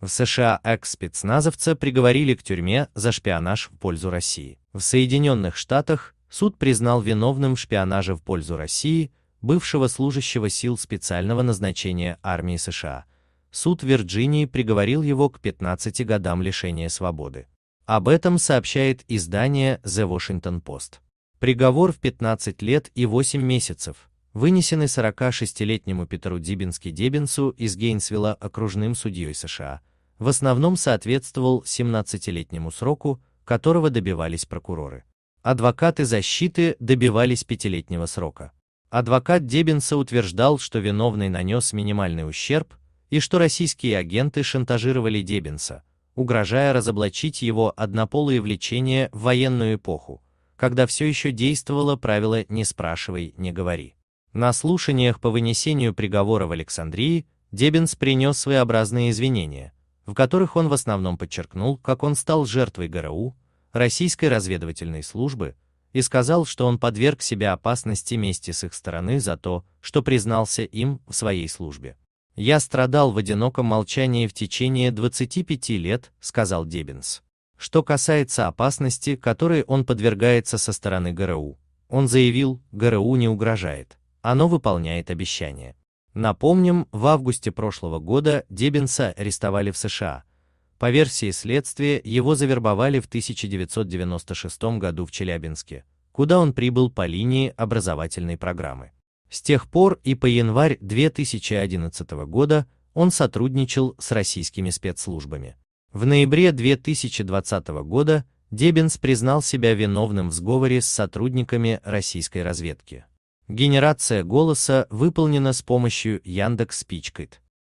В США экс-спецназовца приговорили к тюрьме за шпионаж в пользу России. В Соединенных Штатах суд признал виновным в шпионаже в пользу России бывшего служащего сил специального назначения армии США. Суд Вирджинии приговорил его к 15 годам лишения свободы. Об этом сообщает издание The Washington Post. Приговор в 15 лет и 8 месяцев, вынесенный 46-летнему Петру Дибински Дебинсу из Гейнсвилла окружным судьей США, в основном соответствовал 17-летнему сроку, которого добивались прокуроры. Адвокаты защиты добивались пятилетнего срока. Адвокат Дебинса утверждал, что виновный нанес минимальный ущерб и что российские агенты шантажировали Дебинса, угрожая разоблачить его однополые влечения в военную эпоху, когда все еще действовало правило «не спрашивай, не говори». На слушаниях по вынесению приговора в Александрии Дебинс принес своеобразные извинения, в которых он в основном подчеркнул, как он стал жертвой ГРУ, российской разведывательной службы, и сказал, что он подверг себя опасности вместе с их стороны за то, что признался им в своей службе. «Я страдал в одиноком молчании в течение 25 лет», — сказал Дебинс. Что касается опасности, которой он подвергается со стороны ГРУ, он заявил, ГРУ не угрожает, оно выполняет обещание. Напомним, в августе прошлого года Дебенса арестовали в США. По версии следствия, его завербовали в 1996 году в Челябинске, куда он прибыл по линии образовательной программы. С тех пор и по январь 2011 года он сотрудничал с российскими спецслужбами. В ноябре 2020 года Дебенс признал себя виновным в сговоре с сотрудниками российской разведки. Генерация голоса выполнена с помощью Яндекс